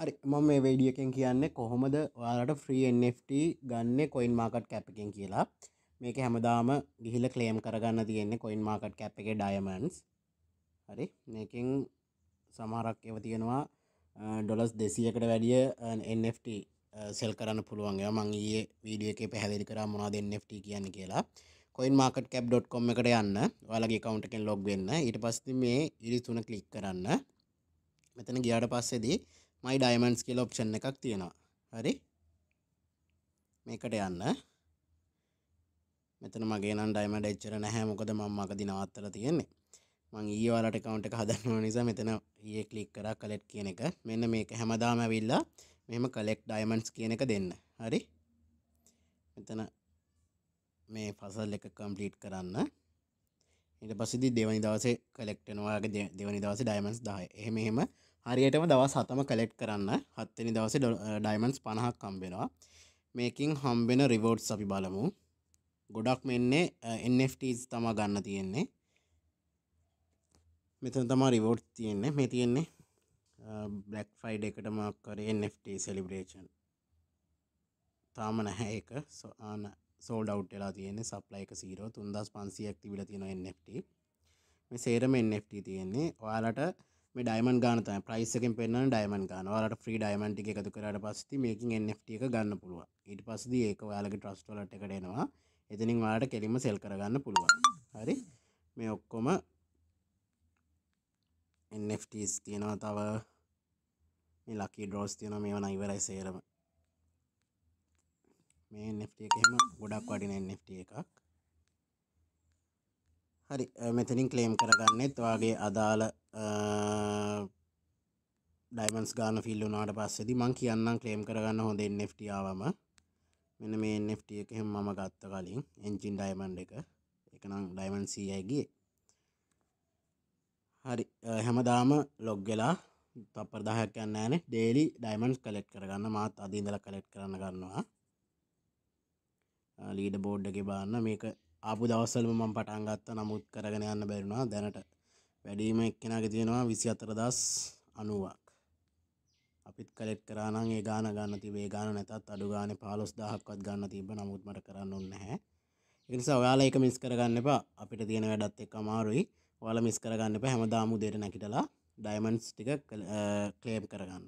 හරි මම මේ වේඩියකෙන් කියන්නේ කොහොමද ඔයාලට ෆ්‍රී NFT ගන්න කොයින් මාකට් කැප් එකෙන් කියලා මේක හැමදාම ගිහිල ක්ලේම් කරගන්න තියෙන්නේ කොයින් මාකට් කැප් එකේ ඩයමන්ඩ්ස් හරි මේකෙන් සමහරක් ඒව තියෙනවා ඩොලස් දෙසියකට වැඩිය NFT සෙල් කරන්න පුළුවන්ගේ මං ඒ වීඩිය එක පැහැදිලි කර මොනාද NFT කියන්න කියලා කොයින් මාකට කැප්.කොම් එකට යන්න ඔයාලගේ කවුන්ට එකෙන් ලොග් වෙන්න ඊට පස්ති මේ ඉරි තුන කලික් කරන්න මෙතන ගියාට පස්සේදී මයි ඩයිමන්ස් කියල ඔප්ෂන් එකක් තියෙනවා හරි මේකට යන්න මෙතන මගේ නම් ඩයිමන්ඩ් එච්චර නැහැ මොකද මම මගදී නවත්තලා තියෙන්නේ මං ඊයේ වලට account එක හදන්න නිසා මෙතන ඊයේ ක්ලික් කරා collect කියන එක මෙන්න මේක හැමදාම ඇවිල්ලා මෙහෙම collect diamonds කියන එක දෙන්න හරි මෙතන මේ puzzle එක complete කරන්න ඉට පසිදි දෙවනි දවසේ කලෙක්ටනවාගේ දෙවනි දවස ඩයිමන්ස් දාය එහෙම එහෙම හරියටම දවස් හතම කලෙක්් කරන්න හත්තනි දවස ඩයිමන්ස් පණහක් කම්බෙනවා මේකින් හම්බෙන රිවෝඩ් අපි බලමු ගොඩක් මෙන්නේ එන්FTස් තමා ගන්න තියෙන්නේ මෙතන තමා රිවෝඩ් තියෙන්නේ මේ තියෙන්නේ බ්ලක් ෆයිඩ එකට මක්කරේ එන්FT සෙලිබ්‍රේෂන් තාම නැහැ එක සොආන සෝල්ඩ අවට් වෙලා තියෙන්නේ සප්ලයි එක සීරෝ තුන්දස් පන්සියක් තිබිලා තියෙනවා NFT මේ සේරම NFT තියෙන්නේ ඔයාලට මේ ඩයිමන් ගාන තමයි ප්‍රයිස් එකෙන් පෙන්වන ඩයිමන් ගාන ඔයාලට ෆ්‍රී ඩයිමන් ටික එකතු කරාට පස්සේ මේකෙන් NFT එක ගන්න පුළුවන් ඊට පස්සේ ඒක ඔයාලගේ ට්‍රස්ට් වලට එකට එනවා එතනින් ඔයාලට කෙලින්ම සෙල් කරගන්න පුළුවන් හරි මේ ඔක්කොම NFTs තියෙනවා තව මේ ලකී ඩ්‍රෝස් තියෙනවා මේවා නයිවරයි සේරම මේ NFT එක එහෙම ගොඩක් වටින NFT එකක් හරි මෙතනින් ක්ලේම් කරගන්නෙත් ඔයාගේ අදාළ ඩයිමන්ස් ගාන ෆිල් වුණාට පස්සේදී මම කියන්නම් ක්ලේම් කරගන්න හොඳ NFT ආවම මෙන්න මේ NFT එක එහෙම මම ගත්ත කලින් එන්ජින් ඩයිමන්ඩ් එක ඒක නම් ඩයිමන්ඩ් 100යි ගියේ හරි හැමදාම ලොග් වෙලා තප්පර 10ක් යන්නේ නැහනේ ඩේලි ඩයිමන්ඩ්ස් කලෙක්ට් කරගන්න මාත් අද ඉඳලා කලෙක්ට් කරන්න ගන්නවා ලීඩ බෝඩ්ඩක බාන්න මේක ආපු දවස්සල්ම මම පටන්ගත්ත නමුත් කරගෙන යන්න බැරුණා දැනට වැඩීම එක්කෙනගේ තියෙනවා විසි අතරදස් අනුවක් අපිත් කලෙට් කරානන් ඒ ගාන ගන්න තිබේ ගාන නැතත් අඩු ගාන පාලොස් දහක්වත් ගන්න තිබ නමුත් මට කරන්න ඔන්න හැ එනිසා ඔයාලා එක මිස් කරගන්න එපා අපිට තියෙන වැඩත් එක් අමාරුයි ඔයාලා මිස් කරගන්න එපා හැමදාම උදේට නැකිටලා ඩයිමන්ඩ්ස් ටික ක්ලේම් කරගන්න